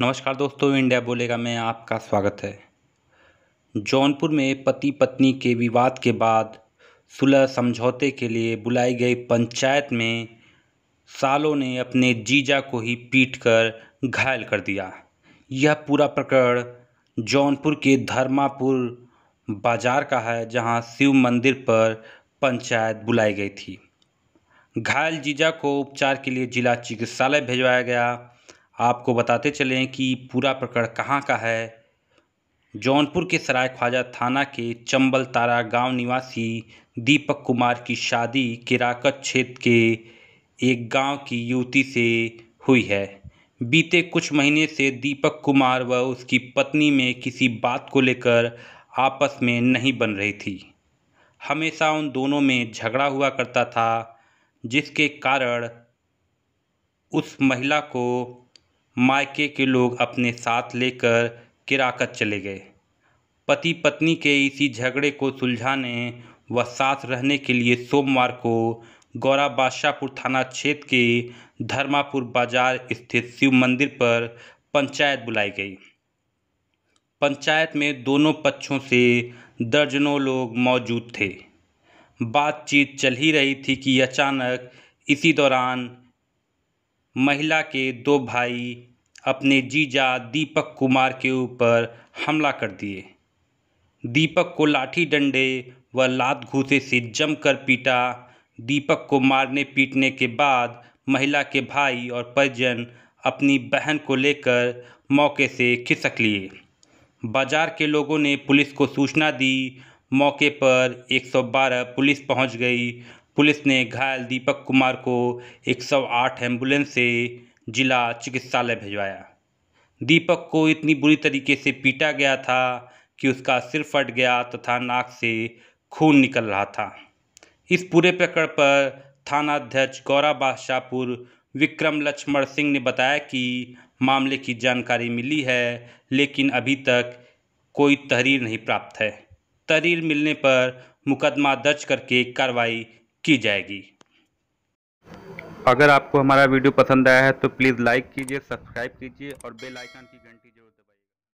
नमस्कार दोस्तों इंडिया बोलेगा मैं आपका स्वागत है जौनपुर में पति पत्नी के विवाद के बाद सुलह समझौते के लिए बुलाई गई पंचायत में सालों ने अपने जीजा को ही पीटकर घायल कर दिया यह पूरा प्रकरण जौनपुर के धर्मापुर बाजार का है जहां शिव मंदिर पर पंचायत बुलाई गई थी घायल जीजा को उपचार के लिए जिला चिकित्सालय भेजवाया गया आपको बताते चलें कि पूरा प्रकरण कहाँ का है जौनपुर के सराय ख्वाजा थाना के चंबल तारा गांव निवासी दीपक कुमार की शादी किराकत क्षेत्र के एक गांव की युवती से हुई है बीते कुछ महीने से दीपक कुमार व उसकी पत्नी में किसी बात को लेकर आपस में नहीं बन रही थी हमेशा उन दोनों में झगड़ा हुआ करता था जिसके कारण उस महिला को मायके के लोग अपने साथ लेकर किराकत चले गए पति पत्नी के इसी झगड़े को सुलझाने व साथ रहने के लिए सोमवार को गौरा बादशाहपुर थाना क्षेत्र के धर्मापुर बाजार स्थित शिव मंदिर पर पंचायत बुलाई गई पंचायत में दोनों पक्षों से दर्जनों लोग मौजूद थे बातचीत चल ही रही थी कि अचानक इसी दौरान महिला के दो भाई अपने जीजा दीपक कुमार के ऊपर हमला कर दिए दीपक को लाठी डंडे व लात घूसे से जमकर पीटा दीपक को मारने पीटने के बाद महिला के भाई और परिजन अपनी बहन को लेकर मौके से खिसक लिए बाजार के लोगों ने पुलिस को सूचना दी मौके पर 112 पुलिस पहुंच गई पुलिस ने घायल दीपक कुमार को 108 एम्बुलेंस से जिला चिकित्सालय भिजवाया दीपक को इतनी बुरी तरीके से पीटा गया था कि उसका सिर फट गया तथा नाक से खून निकल रहा था इस पूरे प्रकरण पर थानाध्यक्ष गौरा बादशाहपुर विक्रम लक्ष्मण सिंह ने बताया कि मामले की जानकारी मिली है लेकिन अभी तक कोई तहरीर नहीं प्राप्त है तरीर मिलने पर मुकदमा दर्ज करके कार्रवाई की जाएगी अगर आपको हमारा वीडियो पसंद आया है तो प्लीज़ लाइक कीजिए सब्सक्राइब कीजिए और बेल आइकन की घंटी जरूर